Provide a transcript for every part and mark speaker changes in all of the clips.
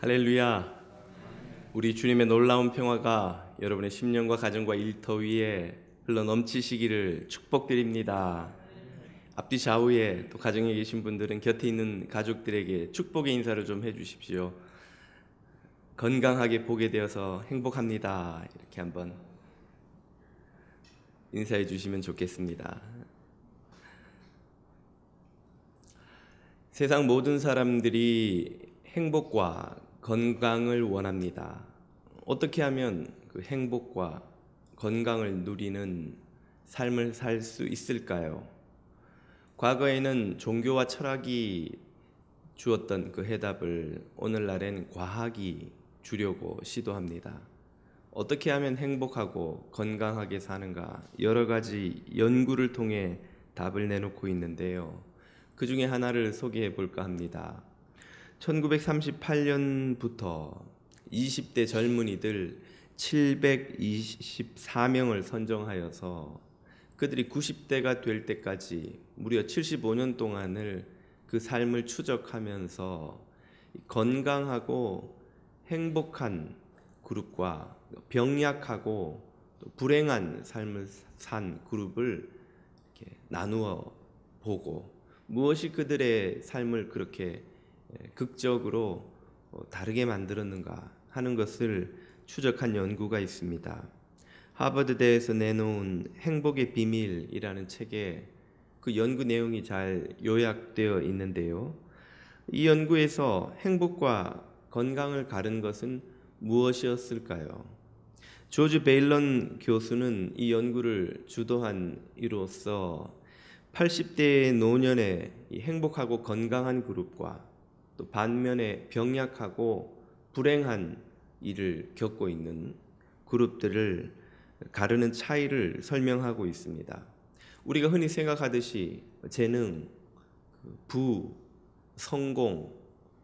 Speaker 1: 할렐루야. 우리 주님의 놀라운 평화가 여러분의 심령과 가정과 일터 위에 흘러 넘치시기를 축복드립니다. 앞뒤 좌우에 또 가정에 계신 분들은 곁에 있는 가족들에게 축복의 인사를 좀 해주십시오. 건강하게 보게 되어서 행복합니다. 이렇게 한번 인사해 주시면 좋겠습니다. 세상 모든 사람들이 행복과 건강을 원합니다. 어떻게 하면 그 행복과 건강을 누리는 삶을 살 수 있을까요? 과거에는 종교와 철학이 주었던 그 해답을 오늘날엔 과학이 주려고 시도합니다. 어떻게 하면 행복하고 건강하게 사는가 여러 가지 연구를 통해 답을 내놓고 있는데요. 그 중에 하나를 소개해 볼까 합니다. 1938년부터 20대 젊은이들 724명을 선정하여서 그들이 90대가 될 때까지 무려 75년 동안을 그 삶을 추적하면서 건강하고 행복한 그룹과 병약하고 불행한 삶을 산 그룹을 나누어 보고 무엇이 그들의 삶을 그렇게 예, 극적으로 어, 다르게 만들었는가 하는 것을 추적한 연구가 있습니다. 하버드대에서 내놓은 행복의 비밀이라는 책에 그 연구 내용이 잘 요약되어 있는데요. 이 연구에서 행복과 건강을 가른 것은 무엇이었을까요? 조지 베일런 교수는 이 연구를 주도한 이로써 80대의 노년의 행복하고 건강한 그룹과 또 반면에 병약하고 불행한 일을 겪고 있는 그룹들을 가르는 차이를 설명하고 있습니다. 우리가 흔히 생각하듯이 재능, 그 부, 성공,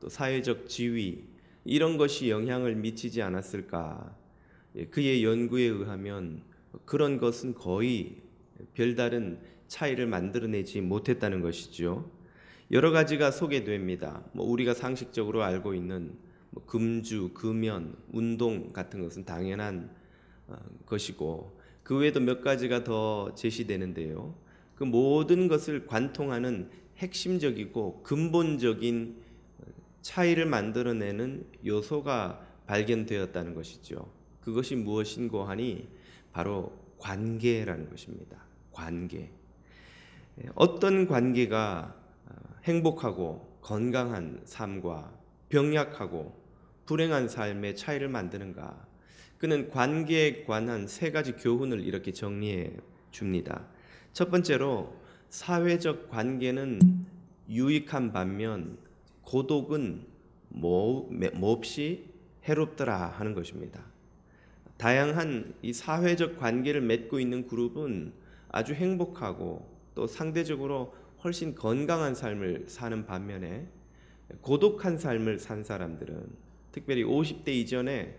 Speaker 1: 또 사회적 지위 이런 것이 영향을 미치지 않았을까? 예, 그의 연구에 의하면 그런 것은 거의 별다른 차이를 만들어내지 못했다는 것이죠. 여러 가지가 소개됩니다. 뭐 우리가 상식적으로 알고 있는 뭐 금주, 금연, 운동 같은 것은 당연한 어, 것이고 그 외에도 몇 가지가 더 제시되는데요. 그 모든 것을 관통하는 핵심적이고 근본적인 어, 차이를 만들어내는 요소가 발견되었다는 것이죠. 그것이 무엇인고 하니 바로 관계라는 것입니다. 관계. 예, 어떤 관계가 행복하고 건강한 삶과 병약하고 불행한 삶의 차이를 만드는가? 그는 관계에 관한 세 가지 교훈을 이렇게 정리해 줍니다. 첫 번째로 사회적 관계는 유익한 반면 고독은 몹시 해롭더라 하는 것입니다. 다양한 이 사회적 관계를 맺고 있는 그룹은 아주 행복하고 또 상대적으로 훨씬 건강한 삶을 사는 반면에 고독한 삶을 산 사람들은 특별히 50대 이전에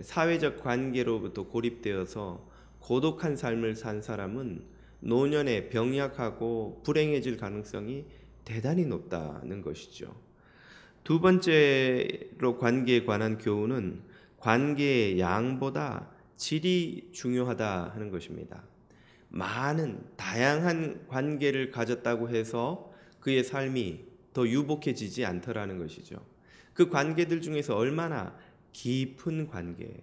Speaker 1: 사회적 관계로부터 고립되어서 고독한 삶을 산 사람은 노년에 병약하고 불행해질 가능성이 대단히 높다는 것이죠. 두 번째로 관계에 관한 교훈은 관계의 양보다 질이 중요하다 하는 것입니다. 많은 다양한 관계를 가졌다고 해서 그의 삶이 더 유복해지지 않더라는 것이죠. 그 관계들 중에서 얼마나 깊은 관계,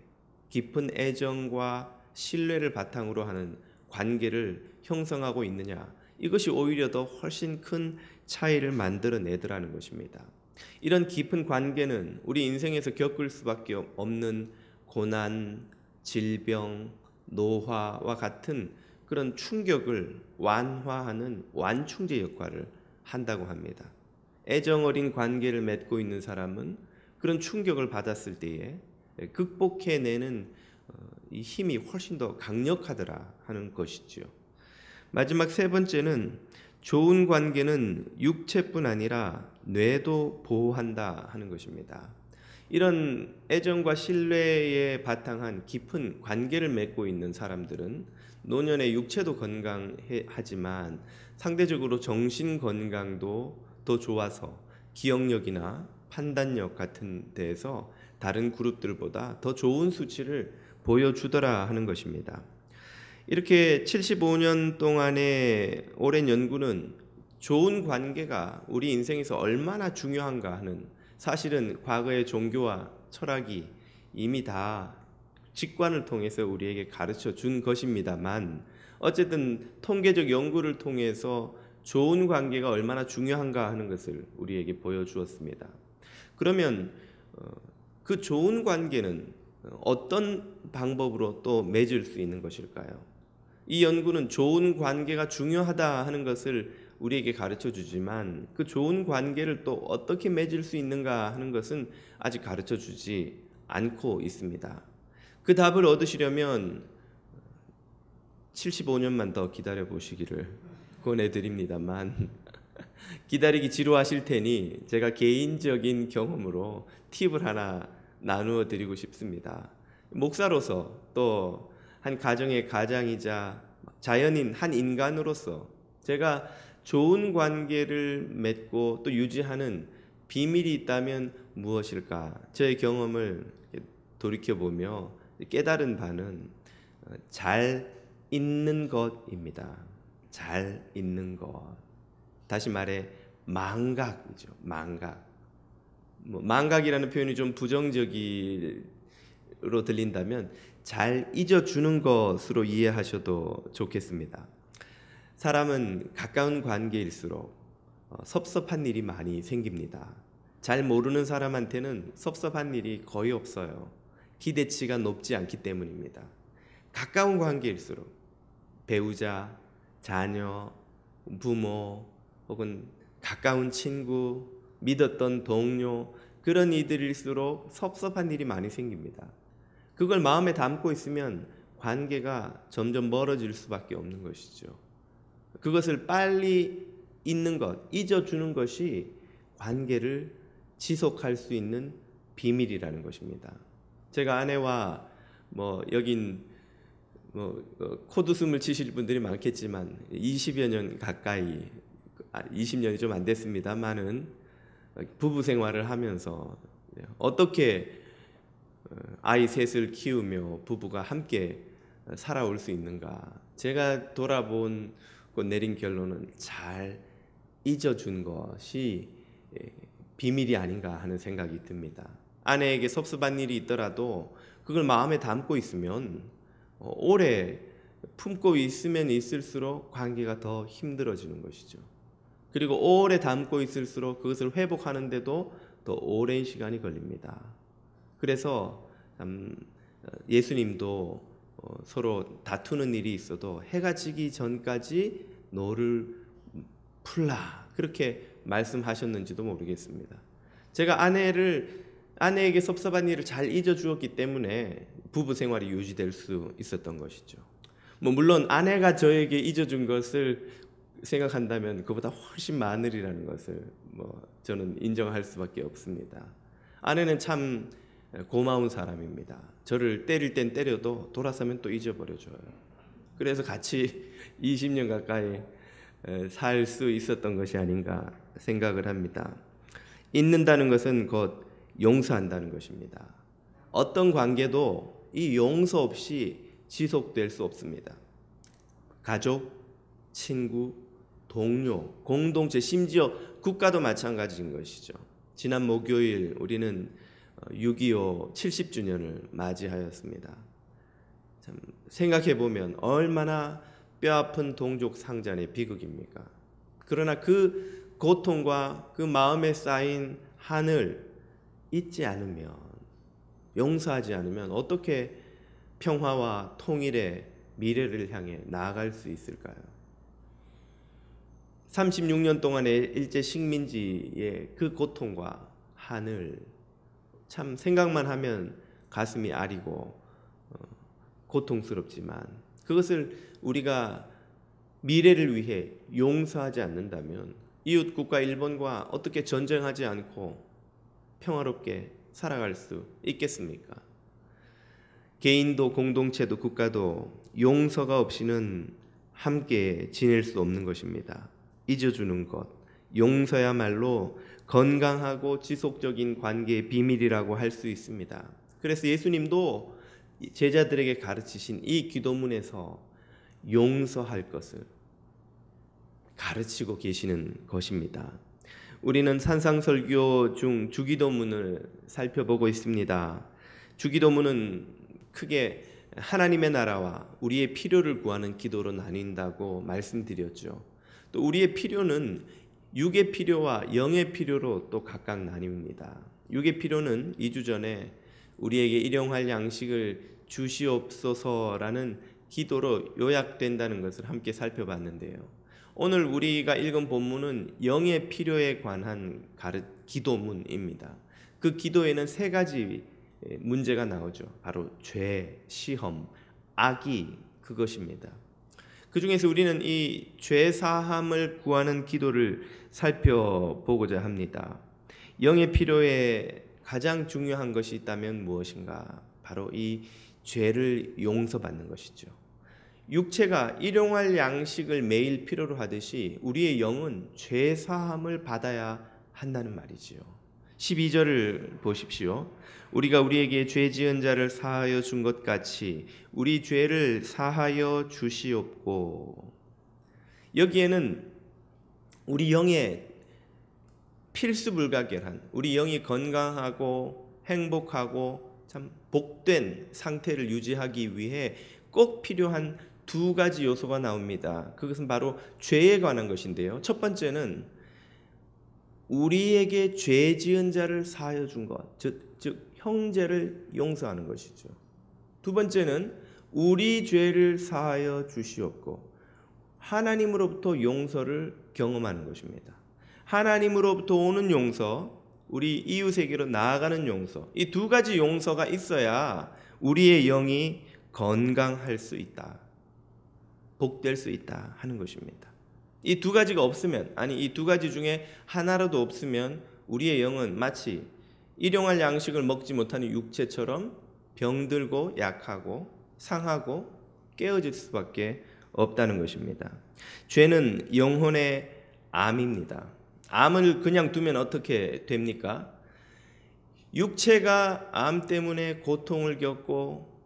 Speaker 1: 깊은 애정과 신뢰를 바탕으로 하는 관계를 형성하고 있느냐. 이것이 오히려 더 훨씬 큰 차이를 만들어내더라는 것입니다. 이런 깊은 관계는 우리 인생에서 겪을 수밖에 없는 고난, 질병, 노화와 같은 그런 충격을 완화하는 완충제 역할을 한다고 합니다. 애정 어린 관계를 맺고 있는 사람은 그런 충격을 받았을 때에 극복해내는 어, 힘이 훨씬 더 강력하더라 하는 것이지요. 마지막 세 번째는 좋은 관계는 육체뿐 아니라 뇌도 보호한다 하는 것입니다. 이런 애정과 신뢰에 바탕한 깊은 관계를 맺고 있는 사람들은 노년의 육체도 건강하지만 상대적으로 정신 건강도 더 좋아서 기억력이나 판단력 같은 데에서 다른 그룹들보다 더 좋은 수치를 보여주더라 하는 것입니다. 이렇게 75년 동안의 오랜 연구는 좋은 관계가 우리 인생에서 얼마나 중요한가 하는 사실은 과거의 종교와 철학이 이미 다 직관을 통해서 우리에게 가르쳐 준 것입니다만 어쨌든 통계적 연구를 통해서 좋은 관계가 얼마나 중요한가 하는 것을 우리에게 보여주었습니다. 그러면 어, 그 좋은 관계는 어떤 방법으로 또 맺을 수 있는 것일까요? 이 연구는 좋은 관계가 중요하다 하는 것을 우리에게 가르쳐 주지만 그 좋은 관계를 또 어떻게 맺을 수 있는가 하는 것은 아직 가르쳐 주지 않고 있습니다. 그 답을 얻으시려면 75년만 더 기다려 보시기를 권해 드립니다만 기다리기 지루하실 테니 제가 개인적인 경험으로 팁을 하나 나누어 드리고 싶습니다. 목사로서 또 한 가정의 가장이자 자연인 한 인간으로서 제가 좋은 관계를 맺고 또 유지하는 비밀이 있다면 무엇일까? 저의 경험을 돌이켜보며 깨달은 바는 어, 잘 있는 것입니다. 잘 있는 것. 다시 말해, 망각이죠. 망각. 뭐 망각이라는 표현이 좀 부정적으로 들린다면 잘 잊어주는 것으로 이해하셔도 좋겠습니다. 사람은 가까운 관계일수록 어, 섭섭한 일이 많이 생깁니다. 잘 모르는 사람한테는 섭섭한 일이 거의 없어요. 기대치가 높지 않기 때문입니다. 가까운 관계일수록 배우자, 자녀, 부모, 혹은 가까운 친구, 믿었던 동료, 그런 이들일수록 섭섭한 일이 많이 생깁니다. 그걸 마음에 담고 있으면 관계가 점점 멀어질 수밖에 없는 것이죠. 그것을 빨리 잊는 것, 잊어주는 것이 관계를 지속할 수 있는 비밀이라는 것입니다. 제가 아내와 뭐 여긴 뭐 코드숨을 어, 치실 분들이 많겠지만 20여 년 가까이 20년이 아, 좀안 됐습니다만은 부부 생활을 하면서 어떻게 어, 아이 셋을 키우며 부부가 함께 살아올 수 있는가 제가 돌아본 그 내린 결론은 잘 잊어준 것이 예, 비밀이 아닌가 하는 생각이 듭니다. 아내에게 섭섭한 일이 있더라도 그걸 마음에 담고 있으면 어, 오래 품고 있으면 있을수록 관계가 더 힘들어지는 것이죠. 그리고 오래 담고 있을수록 그것을 회복하는데도 더 오랜 시간이 걸립니다. 그래서 음, 어, 예수님도 어, 서로 다투는 일이 있어도 해가 지기 전까지 너를 풀라 그렇게 말씀하셨는지도 모르겠습니다. 제가 아내를 아내에게 섭섭한 일을 잘 잊어 주었기 때문에 부부 생활이 유지될 수 있었던 것이죠. 뭐 물론 아내가 저에게 잊어준 것을 생각한다면 그보다 훨씬 많으리라는 것을 뭐 저는 인정할 수밖에 없습니다. 아내는 참 예, 고마운 사람입니다. 저를 때릴 땐 때려도 돌아서면 또 잊어버려줘요. 그래서 같이 20년 가까이 예, 살수 있었던 것이 아닌가 생각을 합니다. 잊는다는 것은 곧 용서한다는 것입니다. 어떤 관계도 이 용서 없이 지속될 수 없습니다. 가족, 친구, 동료, 공동체, 심지어 국가도 마찬가지인 것이죠. 지난 목요일 우리는 6.25 70주년을 맞이하였습니다. 참 생각해 보면 얼마나 뼈 아픈 동족 상잔의 비극입니까? 그러나 그 고통과 그 마음에 쌓인 한을 잊지 않으면 용서하지 않으면 어떻게 평화와 통일의 미래를 향해 나아갈 수 있을까요? 36년 동안의 일제 식민지의 그 고통과 한을 참 생각만 하면 가슴이 아리고 어, 고통스럽지만 그것을 우리가 미래를 위해 용서하지 않는다면 이웃 국가 일본과 어떻게 전쟁하지 않고 평화롭게 살아갈 수 있겠습니까? 개인도 공동체도 국가도 용서가 없이는 함께 지낼 수 없는 것입니다. 잊어주는 것, 용서야말로 건강하고 지속적인 관계의 비밀이라고 할 수 있습니다. 그래서 예수님도 제자들에게 가르치신 이 기도문에서 용서할 것을 가르치고 계시는 것입니다. 우리는 산상설교 중 주기도문을 살펴보고 있습니다. 주기도문은 크게 하나님의 나라와 우리의 필요를 구하는 기도로 나뉜다고 말씀드렸죠. 또 우리의 필요는 육의 필요와 영의 필요로 또 각각 나뉩니다. 육의 필요는 2주 전에 우리에게 일용할 양식을 주시옵소서라는 기도로 요약된다는 것을 함께 살펴봤는데요. 오늘 우리가 읽은 본문은 영의 필요에 관한 가르, 기도문입니다. 그 기도에는 세 가지 문제가 나오죠. 바로 죄, 시험, 악이 그것입니다. 그 중에서 우리는 이 죄사함을 구하는 기도를 살펴보고자 합니다. 영의 필요에 가장 중요한 것이 있다면 무엇인가? 바로 이 죄를 용서받는 것이죠. 육체가 일용할 양식을 매일 필요로 하듯이 우리의 영은 죄사함을 받아야 한다는 말이지요. 12절을 보십시오. 우리가 우리에게 죄 지은 자를 사하여 준 것 같이 우리 죄를 사하여 주시옵고 여기에는 우리 영의 필수 불가결한 우리 영이 건강하고 행복하고 참 복된 상태를 유지하기 위해 꼭 필요한 두 가지 요소가 나옵니다. 그것은 바로 죄에 관한 것인데요. 첫 번째는 우리에게 죄 지은 자를 사하여 준 것, 즉, 즉 형제를 용서하는 것이죠. 두 번째는 우리 죄를 사하여 주시옵고 하나님으로부터 용서를 경험하는 것입니다. 하나님으로부터 오는 용서, 우리 이웃에게로 나아가는 용서. 이 두 가지 용서가 있어야 우리의 영이 건강할 수 있다. 복될 수 있다 하는 것입니다. 이두 가지가 없으면 아니 이 두 가지 중에 하나라도 없으면 우리의 영은 마치 일용할 양식을 먹지 못하는 육체처럼 병들고 약하고 상하고 깨어질 수밖에 없다는 것입니다. 죄는 영혼의 암입니다. 암을 그냥 두면 어떻게 됩니까? 육체가 암 때문에 고통을 겪고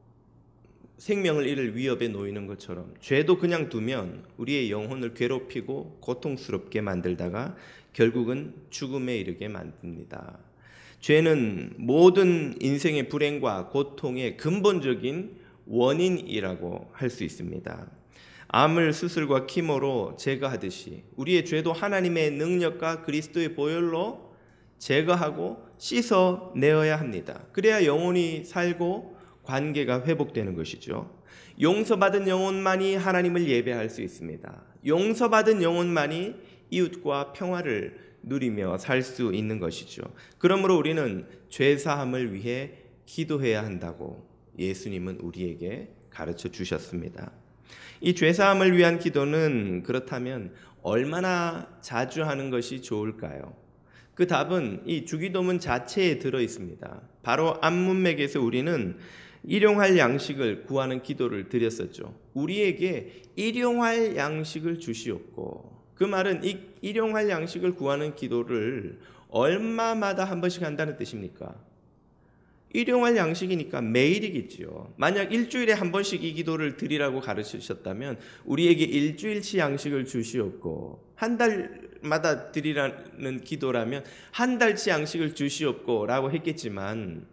Speaker 1: 생명을 잃을 위협에 놓이는 것처럼 죄도 그냥 두면 우리의 영혼을 괴롭히고 고통스럽게 만들다가 결국은 죽음에 이르게 만듭니다. 죄는 모든 인생의 불행과 고통의 근본적인 원인이라고 할 수 있습니다. 암을 수술과 키모로 제거하듯이 우리의 죄도 하나님의 능력과 그리스도의 보혈로 제거하고 씻어내어야 합니다. 그래야 영혼이 살고 관계가 회복되는 것이죠. 용서받은 영혼만이 하나님을 예배할 수 있습니다. 용서받은 영혼만이 이웃과 평화를 누리며 살 수 있는 것이죠. 그러므로 우리는 죄사함을 위해 기도해야 한다고 예수님은 우리에게 가르쳐 주셨습니다. 이 죄사함을 위한 기도는 그렇다면 얼마나 자주 하는 것이 좋을까요? 그 답은 이 주기도문 자체에 들어 있습니다. 바로 안문맥에서 우리는 일용할 양식을 구하는 기도를 드렸었죠. 우리에게 일용할 양식을 주시옵고 그 말은 이 일용할 양식을 구하는 기도를 얼마마다 한 번씩 한다는 뜻입니까? 일용할 양식이니까 매일이겠지요. 만약 일주일에 한 번씩 이 기도를 드리라고 가르치셨다면 우리에게 일주일치 양식을 주시옵고 한 달마다 드리라는 기도라면 한 달치 양식을 주시옵고라고 했겠지만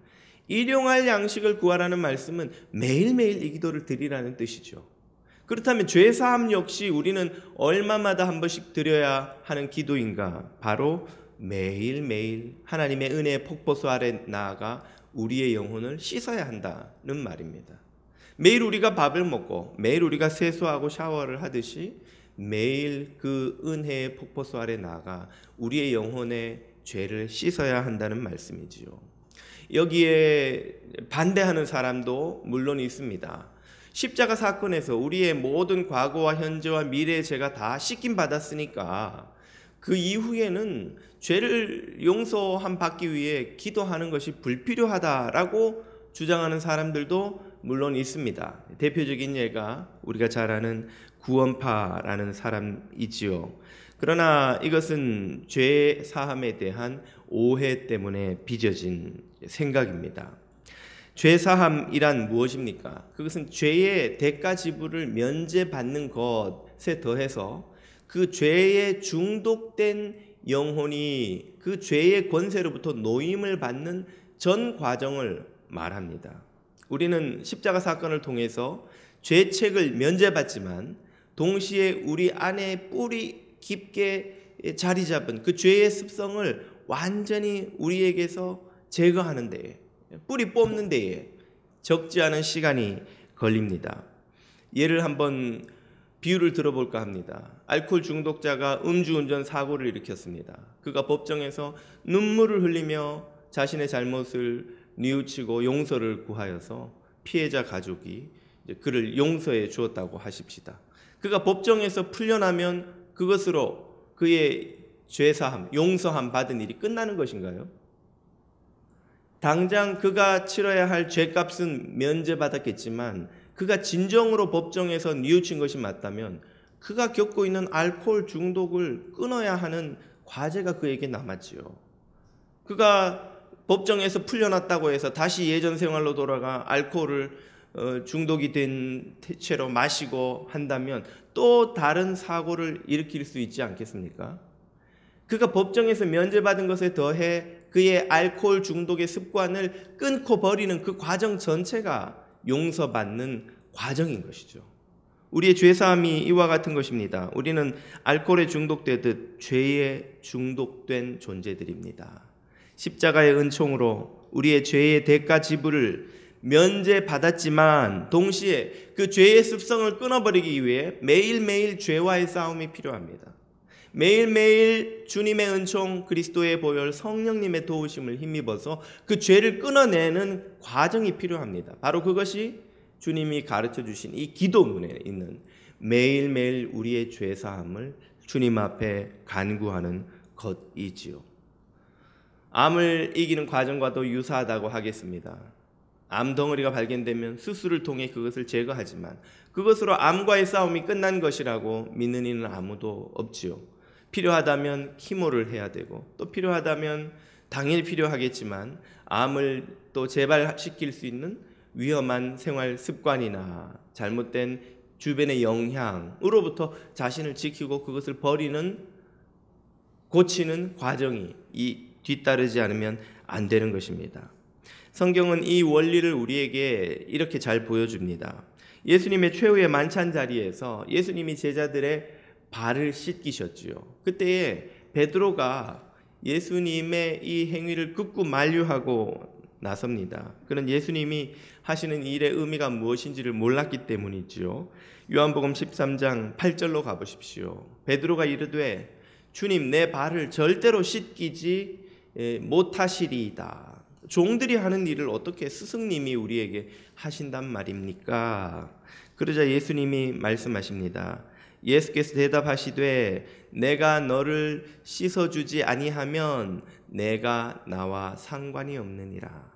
Speaker 1: 일용할 양식을 구하라는 말씀은 매일매일 이 기도를 드리라는 뜻이죠. 그렇다면 죄 사함 역시 우리는 얼마마다 한 번씩 드려야 하는 기도인가? 바로 매일매일 하나님의 은혜의 폭포수 아래 나아가 우리의 영혼을 씻어야 한다는 말입니다. 매일 우리가 밥을 먹고 매일 우리가 세수하고 샤워를 하듯이 매일 그 은혜의 폭포수 아래 나아가 우리의 영혼의 죄를 씻어야 한다는 말씀이지요. 여기에 반대하는 사람도 물론 있습니다. 십자가 사건에서 우리의 모든 과거와 현재와 미래의 죄가 다 씻김 받았으니까 그 이후에는 죄를 용서함 받기 위해 기도하는 것이 불필요하다라고 주장하는 사람들도 물론 있습니다. 대표적인 예가 우리가 잘 아는 구원파라는 사람이지요. 그러나 이것은 죄 사함에 대한 오해 때문에 빚어진 생각입니다. 죄사함이란 무엇입니까? 그것은 죄의 대가 지불을 면제받는 것에 더해서 그 죄에 중독된 영혼이 그 죄의 권세로부터 노임을 받는 전 과정을 말합니다. 우리는 십자가 사건을 통해서 죄책을 면제받지만 동시에 우리 안에 뿌리 깊게 자리 잡은 그 죄의 습성을 완전히 우리에게서 제거하는 데에 뿌리 뽑는 데에 적지 않은 시간이 걸립니다. 예를 한번 비유를 들어볼까 합니다. 알코올 중독자가 음주운전 사고를 일으켰습니다. 그가 법정에서 눈물을 흘리며 자신의 잘못을 뉘우치고 용서를 구하여서 피해자 가족이 그를 용서해 주었다고 하십시다. 그가 법정에서 풀려나면 그것으로 그의 죄사함, 용서함 받은 일이 끝나는 것인가요? 당장 그가 치러야 할 죄값은 면제받았겠지만 그가 진정으로 법정에서 뉘우친 것이 맞다면 그가 겪고 있는 알코올 중독을 끊어야 하는 과제가 그에게 남았지요. 그가 법정에서 풀려났다고 해서 다시 예전 생활로 돌아가 알코올을 어, 중독이 된 채로 마시고 한다면 또 다른 사고를 일으킬 수 있지 않겠습니까? 그가 법정에서 면제받은 것에 더해 그의 알코올 중독의 습관을 끊고 버리는 그 과정 전체가 용서받는 과정인 것이죠. 우리의 죄사함이 이와 같은 것입니다. 우리는 알코올에 중독되듯 죄에 중독된 존재들입니다. 십자가의 은총으로 우리의 죄의 대가 지불을 면제받았지만 동시에 그 죄의 습성을 끊어버리기 위해 매일매일 죄와의 싸움이 필요합니다. 매일매일 주님의 은총, 그리스도의 보혈, 성령님의 도우심을 힘입어서 그 죄를 끊어내는 과정이 필요합니다. 바로 그것이 주님이 가르쳐 주신 이 기도문에 있는 매일매일 우리의 죄 사함을 주님 앞에 간구하는 것이지요. 암을 이기는 과정과도 유사하다고 하겠습니다. 암 덩어리가 발견되면 수술을 통해 그것을 제거하지만 그것으로 암과의 싸움이 끝난 것이라고 믿는 이는 아무도 없지요. 필요하다면 희모를 해야 되고 또 필요하다면 당일 필요하겠지만 암을 또 재발시킬 수 있는 위험한 생활 습관이나 잘못된 주변의 영향으로부터 자신을 지키고 그것을 버리는 고치는 과정이 이 뒤따르지 않으면 안 되는 것입니다. 성경은 이 원리를 우리에게 이렇게 잘 보여줍니다. 예수님의 최후의 만찬 자리에서 예수님이 제자들의 발을 씻기셨지요. 그때에 베드로가 예수님의 이 행위를 극구 만류하고 나섭니다. 그는 예수님이 하시는 일의 의미가 무엇인지를 몰랐기 때문이지요. 요한복음 13장 8절로 가보십시오. 베드로가 이르되 주님 내 발을 절대로 씻기지 못하시리이다. 종들이 하는 일을 어떻게 스승님이 우리에게 하신단 말입니까? 그러자 예수님이 말씀하십니다. 예수께서 대답하시되 내가 너를 씻어 주지 아니하면 내가 나와 상관이 없느니라.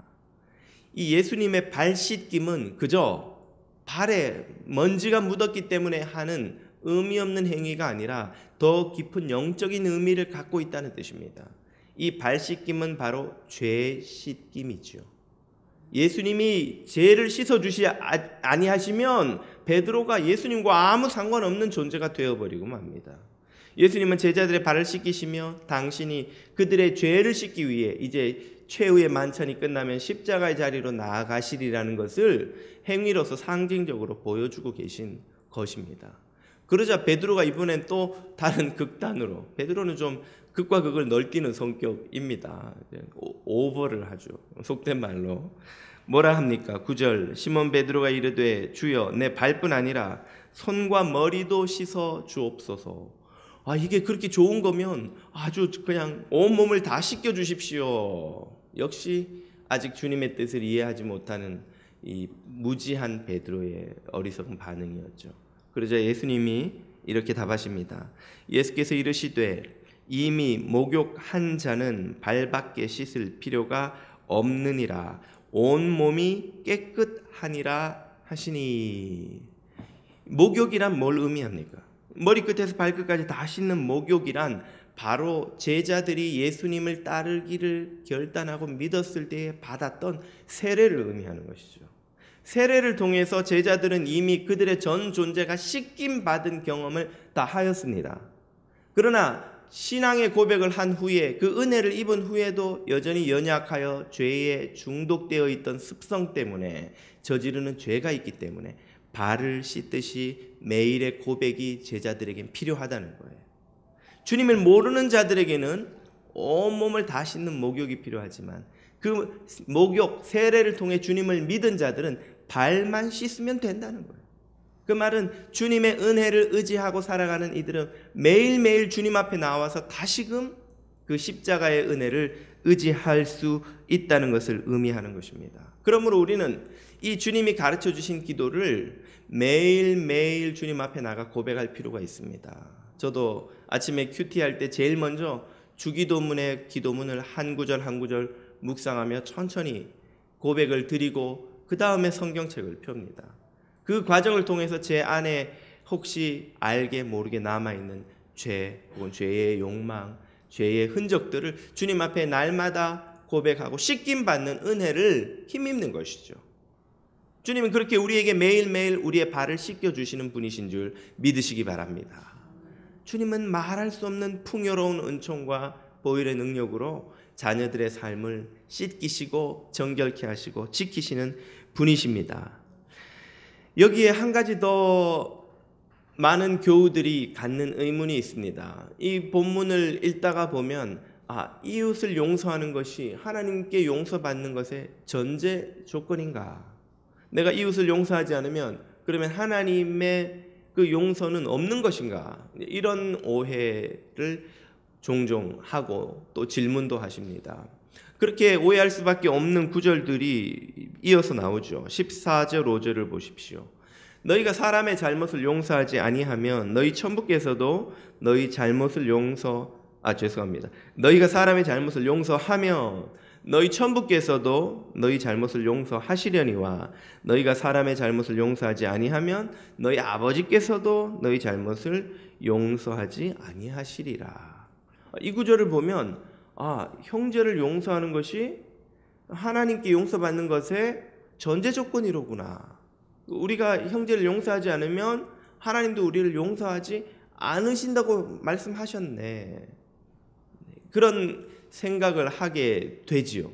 Speaker 1: 이 예수님의 발 씻김은 그저 발에 먼지가 묻었기 때문에 하는 의미 없는 행위가 아니라 더 깊은 영적인 의미를 갖고 있다는 뜻입니다. 이 발 씻김은 바로 죄 씻김이죠. 예수님이 죄를 씻어 주시 아, 아니하시면 베드로가 예수님과 아무 상관없는 존재가 되어 버리고 맙니다. 예수님은 제자들의 발을 씻기시며 당신이 그들의 죄를 씻기 위해 이제 최후의 만찬이 끝나면 십자가의 자리로 나아가시리라는 것을 행위로서 상징적으로 보여주고 계신 것입니다. 그러자 베드로가 이번엔 또 다른 극단으로 베드로는 좀 극과 극을 넓히는 성격입니다. 오버를 하죠. 속된 말로 뭐라 합니까? 구절 시몬 베드로가 이르되 주여 내 발뿐 아니라 손과 머리도 씻어 주옵소서. 아 이게 그렇게 좋은 거면 아주 그냥 온 몸을 다 씻겨 주십시오. 역시 아직 주님의 뜻을 이해하지 못하는 이 무지한 베드로의 어리석은 반응이었죠. 그러자 예수님이 이렇게 답하십니다. 예수께서 이르시되 이미 목욕한 자는 발밖에 씻을 필요가 없느니라 온 몸이 깨끗하니라 하시니 목욕이란 뭘 의미합니까? 머리끝에서 발끝까지 다 씻는 목욕이란 바로 제자들이 예수님을 따르기를 결단하고 믿었을 때 받았던 세례를 의미하는 것이죠. 세례를 통해서 제자들은 이미 그들의 전 존재가 씻김 받은 경험을 다 하였습니다. 그러나 신앙의 고백을 한 후에 그 은혜를 입은 후에도 여전히 연약하여 죄에 중독되어 있던 습성 때문에 저지르는 죄가 있기 때문에 발을 씻듯이 매일의 고백이 제자들에겐 필요하다는 거예요. 주님을 모르는 자들에게는 온몸을 다 씻는 목욕이 필요하지만 그 목욕 세례를 통해 주님을 믿은 자들은 발만 씻으면 된다는 거예요. 그 말은 주님의 은혜를 의지하고 살아가는 이들은 매일매일 주님 앞에 나와서 다시금 그 십자가의 은혜를 의지할 수 있다는 것을 의미하는 것입니다. 그러므로 우리는 이 주님이 가르쳐 주신 기도를 매일매일 주님 앞에 나가 고백할 필요가 있습니다. 저도 아침에 큐티 할때 제일 먼저 주기도문의 기도문을 한 구절 한 구절 묵상하며 천천히 고백을 드리고 그 다음에 성경책을 펴니다. 그 과정을 통해서 제 안에 혹시 알게 모르게 남아있는 죄 혹은 죄의 욕망, 죄의 흔적들을 주님 앞에 날마다 고백하고 씻김 받는 은혜를 힘입는 것이죠. 주님은 그렇게 우리에게 매일매일 우리의 발을 씻겨 주시는 분이신 줄 믿으시기 바랍니다. 주님은 말할 수 없는 풍요로운 은총과 보일의 능력으로 자녀들의 삶을 씻기시고 정결케 하시고 지키시는 분이십니다. 여기에 한 가지 더 많은 교우들이 갖는 의문이 있습니다. 이 본문을 읽다가 보면 아, 이웃을 용서하는 것이 하나님께 용서받는 것의 전제 조건인가? 내가 이웃을 용서하지 않으면 그러면 하나님의 그 용서는 없는 것인가? 이런 오해를 종종 하고 또 질문도 하십니다. 그렇게 오해할 수밖에 없는 구절들이 이어서 나오죠. 14절 5절을 보십시오. 너희가 사람의 잘못을 용서하지 아니하면 너희 천부께서도 너희 잘못을 용서 아 죄송합니다. 너희가 사람의 잘못을 용서하면 너희 천부께서도 너희 잘못을 용서하시려니와 너희가 사람의 잘못을 용서하지 아니하면 너희 아버지께서도 너희 잘못을 용서하지 아니하시리라. 이 구절을 보면 아, 형제를 용서하는 것이 하나님께 용서받는 것의 전제 조건이로구나. 우리가 형제를 용서하지 않으면 하나님도 우리를 용서하지 않으신다고 말씀하셨네. 그런 생각을 하게 되지요.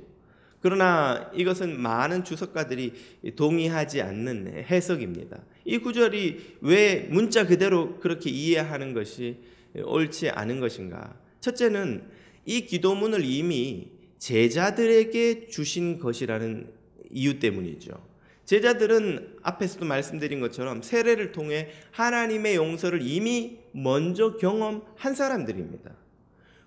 Speaker 1: 그러나 이것은 많은 주석가들이 동의하지 않는 해석입니다. 이 구절이 왜 문자 그대로 그렇게 이해하는 것이 옳지 않은 것인가? 첫째는 이 기도문을 이미 제자들에게 주신 것이라는 이유 때문이죠. 제자들은 앞에서도 말씀드린 것처럼 세례를 통해 하나님의 용서를 이미 먼저 경험한 사람들입니다.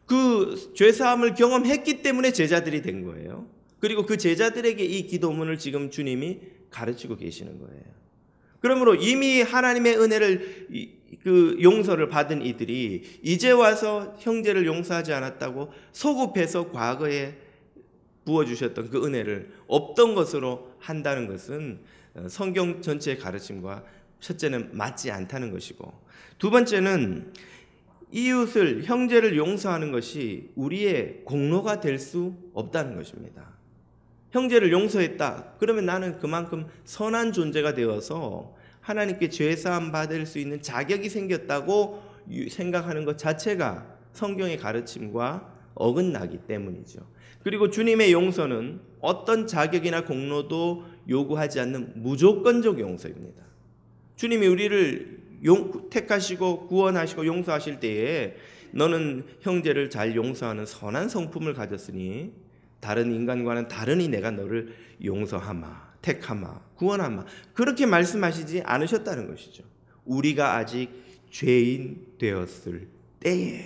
Speaker 1: 그 죄사함을 경험했기 때문에 제자들이 된 거예요. 그리고 그 제자들에게 이 기도문을 지금 주님이 가르치고 계시는 거예요. 그러므로 이미 하나님의 은혜를 그 용서를 받은 이들이 이제 와서 형제를 용서하지 않았다고 소급해서 과거에 부어주셨던 그 은혜를 없던 것으로 한다는 것은 어, 성경 전체의 가르침과 첫째는 맞지 않다는 것이고 두 번째는 이웃을 형제를 용서하는 것이 우리의 공로가 될 수 없다는 것입니다. 형제를 용서했다. 그러면 나는 그만큼 선한 존재가 되어서 하나님께 죄 사함 받을 수 있는 자격이 생겼다고 생각하는 것 자체가 성경의 가르침과 어긋나기 때문이죠. 그리고 주님의 용서는 어떤 자격이나 공로도 요구하지 않는 무조건적 용서입니다. 주님이 우리를 용, 택하시고 구원하시고 용서하실 때에 너는 형제를 잘 용서하는 선한 성품을 가졌으니 다른 인간과는 다르니 내가 너를 용서하마 택하마 구원하마. 그렇게 말씀하시지 않으셨다는 것이죠. 우리가 아직 죄인 되었을 때에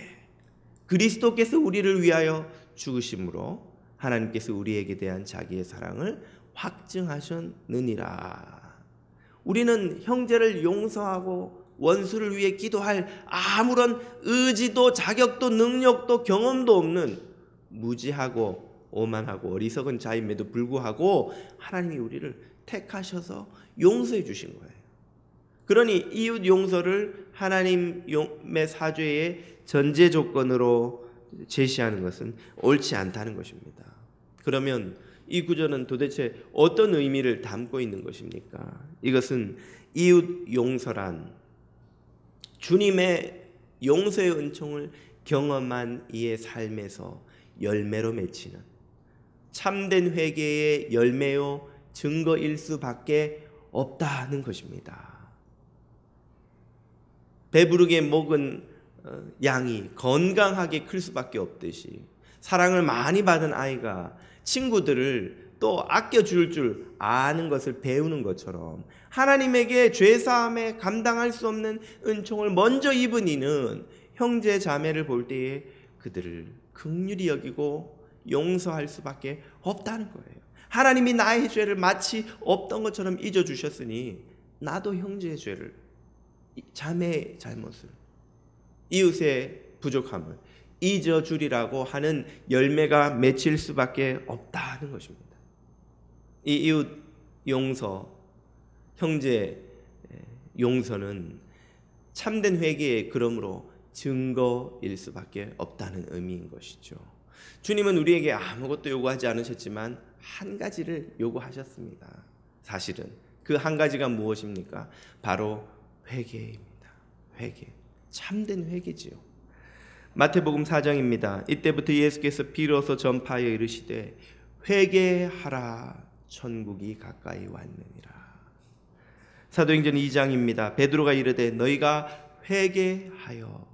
Speaker 1: 그리스도께서 우리를 위하여 죽으심으로 하나님께서 우리에게 대한 자기의 사랑을 확증하셨느니라. 우리는 형제를 용서하고 원수를 위해 기도할 아무런 의지도 자격도 능력도 경험도 없는 무지하고 오만하고 어리석은 자임에도 불구하고 하나님이 우리를 택하셔서 용서해 주신 거예요. 그러니 이웃 용서를 하나님의 사죄의 전제 조건으로 제시하는 것은 옳지 않다는 것입니다. 그러면 이 구절은 도대체 어떤 의미를 담고 있는 것입니까? 이것은 이웃 용서란 주님의 용서의 은총을 경험한 이의 삶에서 열매로 맺히는 참된 회개의 열매요 증거일 수밖에 없다는 것입니다. 배부르게 먹은 어, 양이 건강하게 클 수밖에 없듯이 사랑을 많이 받은 아이가 친구들을 또 아껴줄 줄 아는 것을 배우는 것처럼 하나님에게 죄사함에 감당할 수 없는 은총을 먼저 입은 이는 형제 자매를 볼 때에 그들을 극률이 여기고 용서할 수밖에 없다는 거예요. 하나님이 나의 죄를 마치 없던 것처럼 잊어주셨으니 나도 형제의 죄를 자매의 잘못을 이웃의 부족함을 잊어주리라고 하는 열매가 맺힐 수밖에 없다는 것입니다. 이 이웃 용서, 형제 용서는 참된 회개의 그러므로 증거일 수밖에 없다는 의미인 것이죠. 주님은 우리에게 아무것도 요구하지 않으셨지만 한 가지를 요구하셨습니다. 사실은 그 한 가지가 무엇입니까? 바로 회개입니다. 회개. 참된 회개지요. 마태복음 4장입니다. 이때부터 예수께서 비로소 전파하여 이르시되 회개하라 천국이 가까이 왔느니라. 사도행전 2장입니다. 베드로가 이르되 너희가 회개하여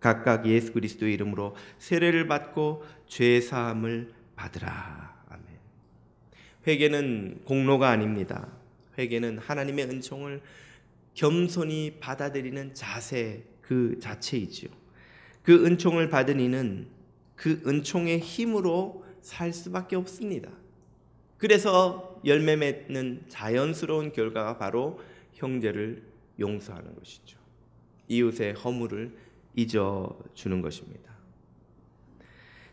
Speaker 1: 각각 예수 그리스도의 이름으로 세례를 받고 죄 사함을 받으라. 회개는 공로가 아닙니다. 회개는 하나님의 은총을 겸손히 받아들이는 자세 그 자체이지요. 그 은총을 받은 이는 그 은총의 힘으로 살 수밖에 없습니다. 그래서 열매 맺는 자연스러운 결과가 바로 형제를 용서하는 것이죠. 이웃의 허물을 잊어주는 것입니다.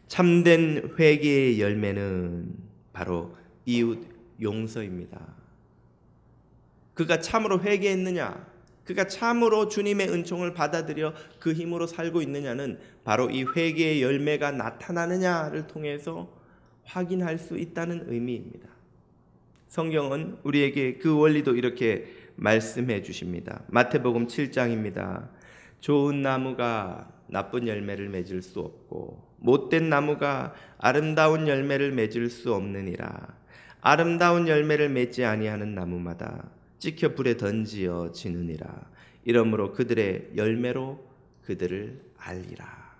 Speaker 1: 참된 회개의 열매는 바로 이웃 용서입니다. 그가 참으로 회개했느냐? 그가 참으로 주님의 은총을 받아들여 그 힘으로 살고 있느냐는 바로 이 회개의 열매가 나타나느냐를 통해서 확인할 수 있다는 의미입니다. 성경은 우리에게 그 원리도 이렇게 말씀해 주십니다. 마태복음 7장입니다. 좋은 나무가 나쁜 열매를 맺을 수 없고 못된 나무가 아름다운 열매를 맺을 수 없느니라. 아름다운 열매를 맺지 아니하는 나무마다 찍혀 불에 던지어 지느니라. 이러므로 그들의 열매로 그들을 알리라.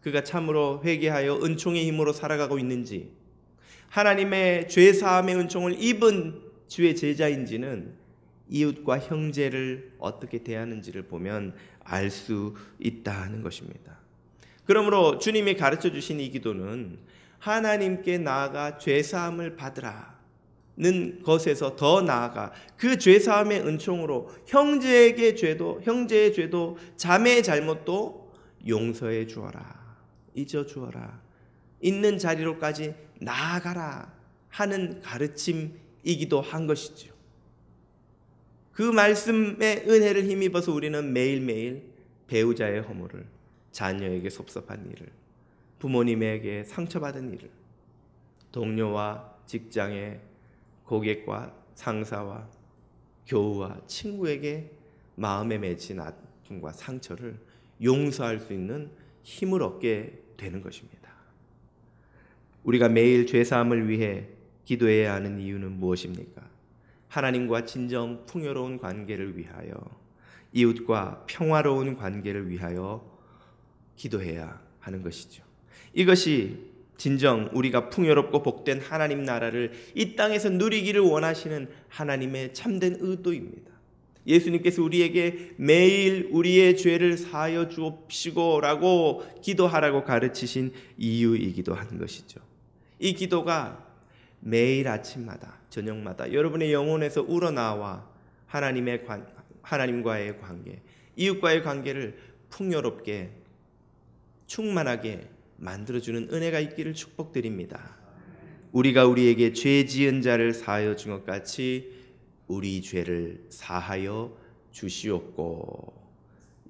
Speaker 1: 그가 참으로 회개하여 은총의 힘으로 살아가고 있는지 하나님의 죄 사함의 은총을 입은 주의 제자인지는 이웃과 형제를 어떻게 대하는지를 보면 알 수 있다는 것입니다. 그러므로 주님이 가르쳐 주신 이 기도는 하나님께 나아가 죄 사함을 받으라 는 것에서 더 나아가 그 죄사함의 은총으로 형제에게 죄도 형제의 죄도 자매의 잘못도 용서해 주어라 잊어 주어라 있는 자리로까지 나아가라 하는 가르침이기도 한 것이죠. 그 말씀의 은혜를 힘입어서 우리는 매일매일 배우자의 허물을 자녀에게 섭섭한 일을 부모님에게 상처받은 일을 동료와 직장에 고객과 상사와 교우와 친구에게 마음에 맺힌 아픔과 상처를 용서할 수 있는 힘을 얻게 되는 것입니다. 우리가 매일 죄사함을 위해 기도해야 하는 이유는 무엇입니까? 하나님과 진정 풍요로운 관계를 위하여 이웃과 평화로운 관계를 위하여 기도해야 하는 것이죠. 이것이 진정 우리가 풍요롭고 복된 하나님 나라를 이 땅에서 누리기를 원하시는 하나님의 참된 의도입니다. 예수님께서 우리에게 매일 우리의 죄를 사하여 주옵시고라고 기도하라고 가르치신 이유이기도 한 것이죠. 이 기도가 매일 아침마다 저녁마다 여러분의 영혼에서 우러나와 하나님의 관, 하나님과의 관계, 이웃과의 관계를 풍요롭게 충만하게 만들어주는 은혜가 있기를 축복드립니다. 우리가 우리에게 죄 지은 자를 사하여 준 것 같이 우리 죄를 사하여 주시옵고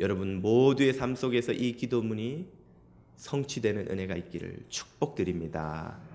Speaker 1: 여러분 모두의 삶 속에서 이 기도문이 성취되는 은혜가 있기를 축복드립니다.